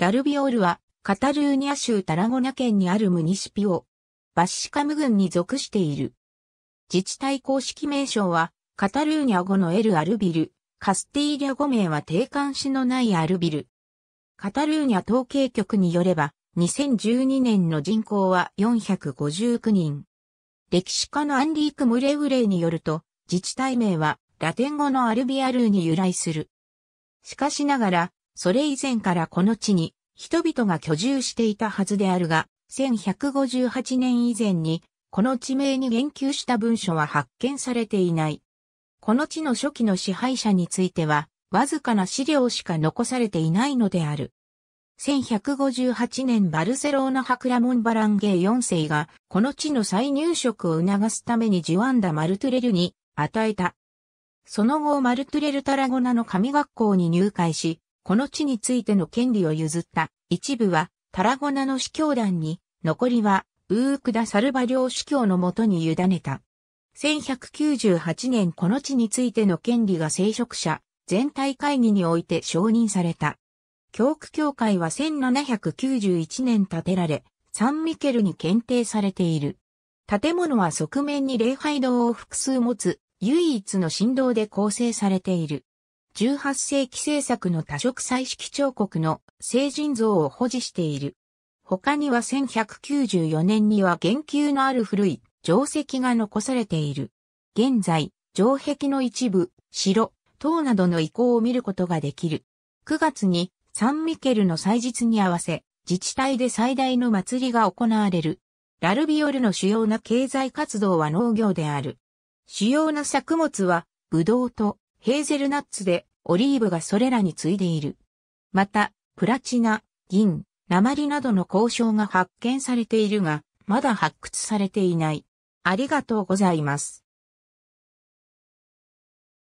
ラルビオールは、カタルーニャ州タラゴナ県にあるムニシピオ、バッシカム郡に属している。自治体公式名称は、カタルーニャ語のエル・アルビル、カスティーリャ語名は定冠詞のないアルビル。カタルーニャ統計局によれば、2012年の人口は459人。歴史家のアンリーク・ムレウレイによると、自治体名はラテン語のアルビアルーに由来する。しかしながら、それ以前からこの地に人々が居住していたはずであるが、1158年以前に、この地名に言及した文書は発見されていない。この地の初期の支配者については、わずかな資料しか残されていないのである。1158年バルセローナハクラモン・バランゲー4世が、この地の再入植を促すためにジワンダ・マルトゥレルに与えた。その後マルトゥレル・タラゴナの神学校に入会し、この地についての権利を譲った。一部はタラゴナの司教団に、残りはウークダ・サルバ領司教のもとに委ねた。1198年この地についての権利が聖職者全体会議において承認された。教区協会は1791年建てられ、サンミケルに検定されている。建物は側面に礼拝堂を複数持つ唯一の振動で構成されている。18世紀政策の多色彩色彫刻の聖人像を保持している。他には1194年には言及のある古い城石が残されている。現在、城壁の一部、城、塔などの遺構を見ることができる。9月にサンミケルの祭日に合わせ、自治体で最大の祭りが行われる。ラルビオルの主要な経済活動は農業である。主要な作物は、ブドウとヘーゼルナッツで、オリーブがそれらに次いでいる。また、プラチナ、銀、鉛などの交渉が発見されているが、まだ発掘されていない。ありがとうございます。